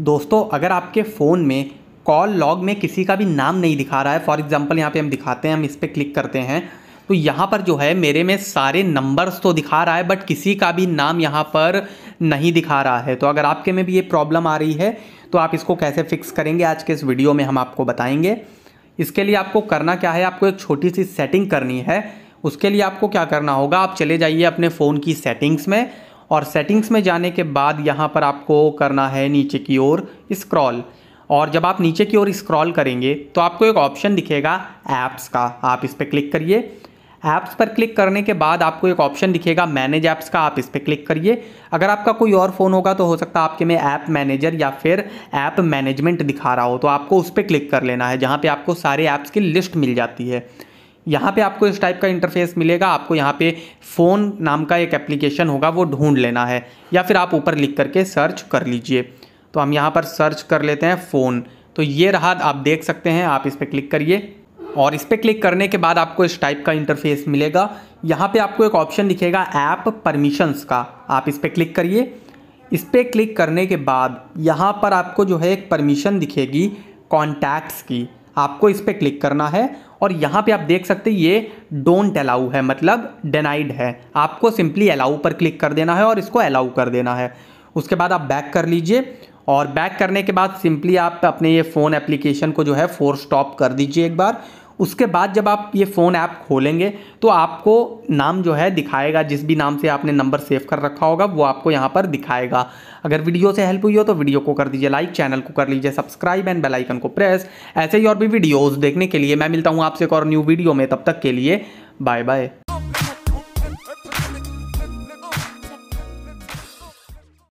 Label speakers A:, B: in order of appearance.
A: दोस्तों अगर आपके फ़ोन में कॉल लॉग में किसी का भी नाम नहीं दिखा रहा है फॉर एग्ज़ाम्पल यहाँ पे हम दिखाते हैं हम इस पर क्लिक करते हैं तो यहाँ पर जो है मेरे में सारे नंबर्स तो दिखा रहा है बट किसी का भी नाम यहाँ पर नहीं दिखा रहा है तो अगर आपके में भी ये प्रॉब्लम आ रही है तो आप इसको कैसे फिक्स करेंगे आज के इस वीडियो में हम आपको बताएंगे इसके लिए आपको करना क्या है आपको एक छोटी सी सेटिंग करनी है उसके लिए आपको क्या करना होगा आप चले जाइए अपने फ़ोन की सेटिंग्स में और सेटिंग्स में जाने के बाद यहाँ पर आपको करना है नीचे की ओर स्क्रॉल और जब आप नीचे की ओर स्क्रॉल करेंगे तो आपको एक ऑप्शन दिखेगा ऐप्स का आप इस पर क्लिक करिए ऐप्स पर क्लिक करने के बाद आपको एक ऑप्शन दिखेगा मैनेज ऐप्स का आप इस पर क्लिक करिए अगर आपका कोई और फ़ोन होगा तो हो सकता है आपके में ऐप मैनेजर या फिर ऐप मैनेजमेंट दिखा रहा हो तो आपको उस पर क्लिक कर लेना है जहाँ पे आपको सारे ऐप्स की लिस्ट मिल जाती है यहाँ पे आपको इस टाइप का इंटरफेस मिलेगा आपको यहाँ पे फ़ोन नाम का एक एप्लीकेशन होगा वो ढूंढ लेना है या फिर आप ऊपर लिख करके सर्च कर लीजिए तो हम यहाँ पर सर्च कर लेते हैं फ़ोन तो ये रहा आप देख सकते हैं आप इस पर क्लिक करिए और इस पर क्लिक करने के बाद आपको इस टाइप का इंटरफेस मिलेगा यहाँ पर आपको एक ऑप्शन दिखेगा ऐप परमिशंस का आप इस पर क्लिक करिए इस पर क्लिक करने के बाद यहाँ पर आपको जो है एक परमिशन दिखेगी कॉन्टैक्ट्स की आपको इस पर क्लिक करना है और यहाँ पे आप देख सकते हैं ये डोंट अलाउ है मतलब डेनाइड है आपको सिंपली अलाउ पर क्लिक कर देना है और इसको अलाउ कर देना है उसके बाद आप बैक कर लीजिए और बैक करने के बाद सिंपली आप अपने ये फ़ोन एप्लीकेशन को जो है फोर स्टॉप कर दीजिए एक बार उसके बाद जब आप ये फ़ोन ऐप खोलेंगे तो आपको नाम जो है दिखाएगा जिस भी नाम से आपने नंबर सेव कर रखा होगा वो आपको यहाँ पर दिखाएगा अगर वीडियो से हेल्प हुई हो तो वीडियो को कर दीजिए लाइक चैनल को कर लीजिए सब्सक्राइब एंड बेल आइकन को प्रेस ऐसे ही और भी वीडियोज़ देखने के लिए मैं मिलता हूँ आपसे एक और न्यू वीडियो में तब तक के लिए बाय बाय